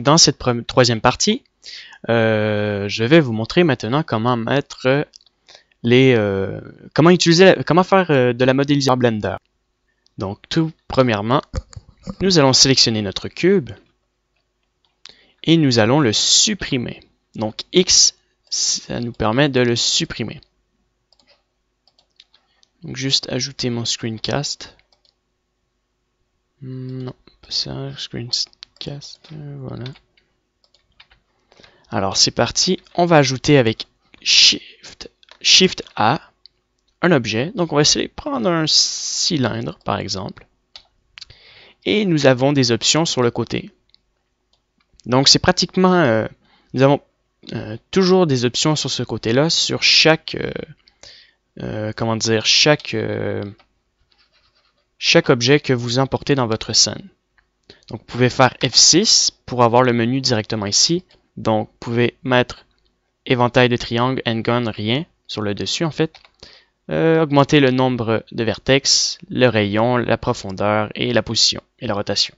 dans cette troisième partie, euh, je vais vous montrer maintenant comment mettre les... Euh, comment utiliser, comment faire euh, de la modélisation Blender. Donc tout premièrement, nous allons sélectionner notre cube et nous allons le supprimer. Donc X, ça nous permet de le supprimer. Donc juste ajouter mon screencast. Non, pas ça, screencast. Euh, Alors c'est parti, on va ajouter avec Shift, Shift A un objet. Donc on va essayer de prendre un cylindre par exemple. Et nous avons des options sur le côté. Donc c'est pratiquement, euh, nous avons euh, toujours des options sur ce côté-là, sur chaque, comment dire, chaque, chaque objet que vous emportez dans votre scène. Donc, vous pouvez faire F6 pour avoir le menu directement ici. Donc, vous pouvez mettre éventail de triangle, handgun, rien, sur le dessus en fait. Euh, augmenter le nombre de vertex, le rayon, la profondeur et la position et la rotation.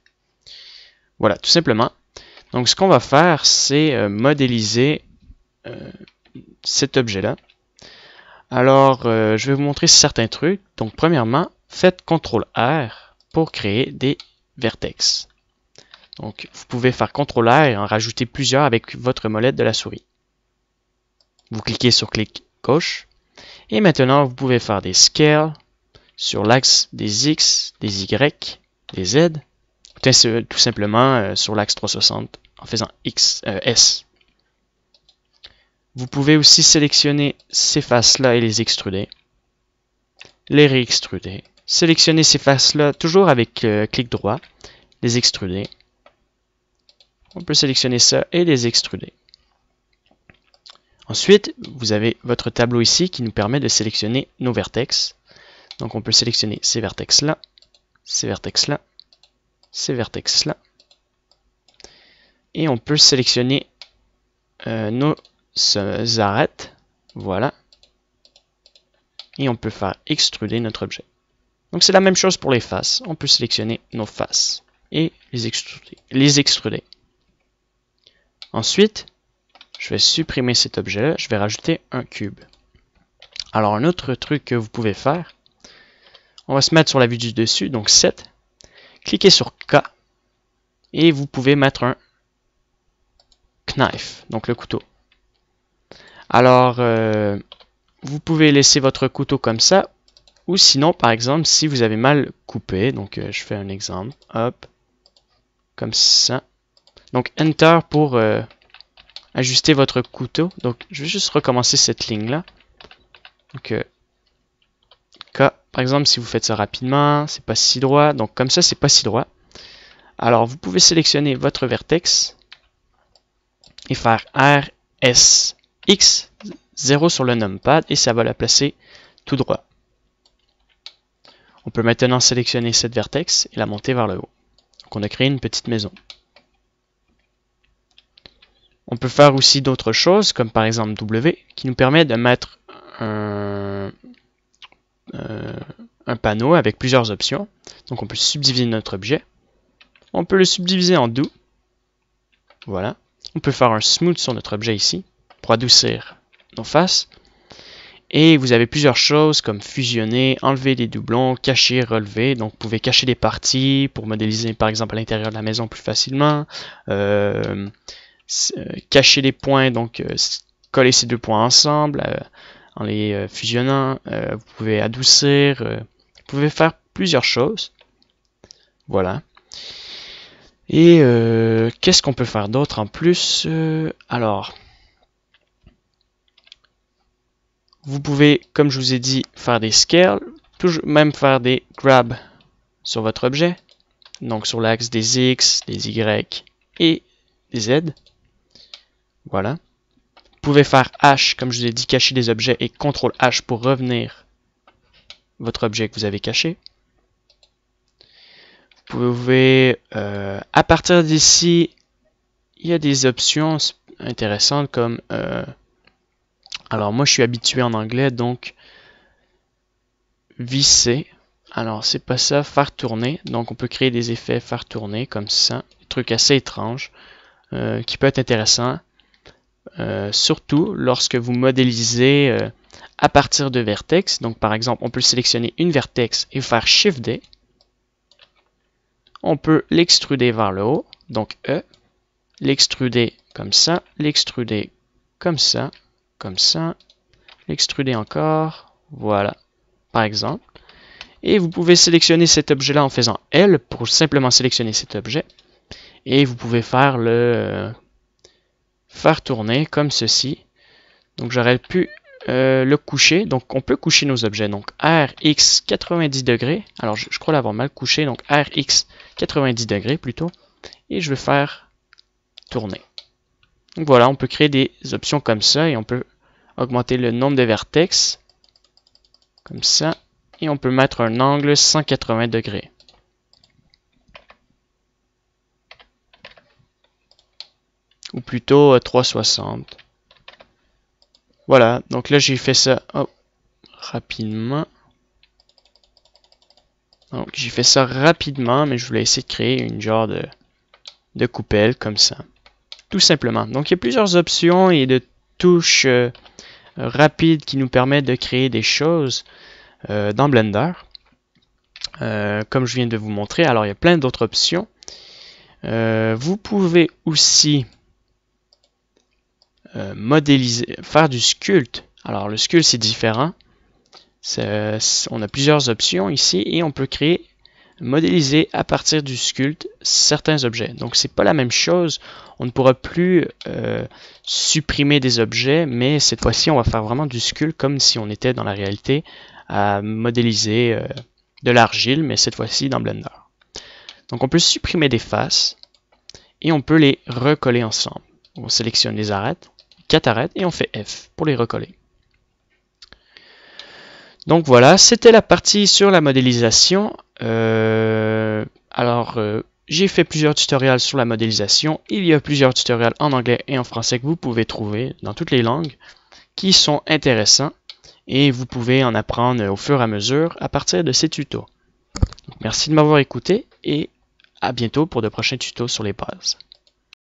Voilà, tout simplement. Donc, ce qu'on va faire, c'est euh, modéliser euh, cet objet-là. Alors, je vais vous montrer certains trucs. Donc, premièrement, faites CTRL-R pour créer des vertex. Donc vous pouvez faire CTRL R et en rajouter plusieurs avec votre molette de la souris. Vous cliquez sur clic gauche. Et maintenant vous pouvez faire des scales sur l'axe des X, des Y, des Z. Tout simplement euh, sur l'axe 360 en faisant X, euh, S. Vous pouvez aussi sélectionner ces faces-là et les extruder. Les réextruder. Sélectionner ces faces-là, toujours avec euh, clic droit, les extruder. On peut sélectionner ça et les extruder. Ensuite, vous avez votre tableau ici qui nous permet de sélectionner nos vertex. Donc on peut sélectionner ces vertex-là, ces vertex-là, ces vertex-là. Et on peut sélectionner euh, nos arêtes. Voilà. Et on peut faire extruder notre objet. Donc c'est la même chose pour les faces. On peut sélectionner nos faces et les extruder. Les extruder. Ensuite, je vais supprimer cet objet-là. Je vais rajouter un cube. Alors un autre truc que vous pouvez faire, on va se mettre sur la vue du dessus, donc 7. Cliquez sur K et vous pouvez mettre un knife, donc le couteau. Alors, euh, vous pouvez laisser votre couteau comme ça ou sinon, par exemple, si vous avez mal coupé, donc euh, je fais un exemple, hop, comme ça. Donc Enter pour euh, ajuster votre couteau. Donc je vais juste recommencer cette ligne-là. Donc, euh, par exemple, si vous faites ça rapidement, c'est pas si droit. Donc comme ça, c'est pas si droit. Alors vous pouvez sélectionner votre vertex et faire R, S, X, 0 sur le numpad et ça va la placer tout droit. On peut maintenant sélectionner cette vertex et la monter vers le haut. Donc on a créé une petite maison. On peut faire aussi d'autres choses, comme par exemple W, qui nous permet de mettre un, euh, panneau avec plusieurs options. Donc on peut subdiviser notre objet. On peut le subdiviser en deux. Voilà. On peut faire un smooth sur notre objet ici pour adoucir nos faces. Et vous avez plusieurs choses comme fusionner, enlever des doublons, cacher, relever. Donc vous pouvez cacher des parties pour modéliser par exemple à l'intérieur de la maison plus facilement. Euh, euh, cacher les points, donc euh, coller ces deux points ensemble en les fusionnant. vous pouvez adoucir. vous pouvez faire plusieurs choses. Voilà. Et qu'est-ce qu'on peut faire d'autre en plus Alors... Vous pouvez, comme je vous ai dit, faire des scales, même faire des grabs sur votre objet, donc sur l'axe des X, des Y et des Z. Voilà. Vous pouvez faire H, comme je vous ai dit, cacher des objets et CTRL H pour revenir votre objet que vous avez caché. Vous pouvez, euh, à partir d'ici, il y a des options intéressantes comme euh, alors moi je suis habitué en anglais, donc visser. Alors c'est pas ça, faire tourner. Donc on peut créer des effets faire tourner comme ça. Truc assez étrange euh, qui peut être intéressant. Euh, surtout lorsque vous modélisez euh, à partir de vertex. Donc par exemple, on peut sélectionner une vertex et faire Shift D. On peut l'extruder vers le haut, donc E, l'extruder comme ça, l'extruder comme ça, comme ça, l'extruder encore, voilà, par exemple. Et vous pouvez sélectionner cet objet-là en faisant L pour simplement sélectionner cet objet. Et vous pouvez faire le euh, faire tourner comme ceci. Donc j'aurais pu euh, le coucher. Donc on peut coucher nos objets. Donc RX 90 degrés. Alors je, crois l'avoir mal couché. Donc RX 90 degrés plutôt. Et je vais faire tourner. Donc voilà, on peut créer des options comme ça et on peut augmenter le nombre de vertex comme ça et on peut mettre un angle 180 degrés. Ou plutôt 360. Euh, voilà, donc là j'ai fait ça oh, rapidement. Donc j'ai fait ça rapidement, mais je voulais essayer de créer une genre de, de coupelle comme ça tout simplement. Donc il y a plusieurs options et de touches euh, rapides qui nous permettent de créer des choses euh, dans Blender. Euh, comme je viens de vous montrer, alors il y a plein d'autres options. vous pouvez aussi modéliser, faire du sculpt. Alors le sculpt c'est différent. On a plusieurs options ici et on peut créer modéliser à partir du sculpte certains objets. Donc c'est pas la même chose. On ne pourra plus euh, supprimer des objets, mais cette fois-ci on va faire vraiment du sculpte comme si on était dans la réalité à modéliser euh, de l'argile, mais cette fois-ci dans Blender. Donc on peut supprimer des faces et on peut les recoller ensemble. On sélectionne les arêtes, quatre arêtes et on fait F pour les recoller. Donc voilà, c'était la partie sur la modélisation. Euh, alors, euh, j'ai fait plusieurs tutoriels sur la modélisation. Il y a plusieurs tutoriels en anglais et en français que vous pouvez trouver dans toutes les langues qui sont intéressants et vous pouvez en apprendre au fur et à mesure à partir de ces tutos. Merci de m'avoir écouté et à bientôt pour de prochains tutos sur les bases.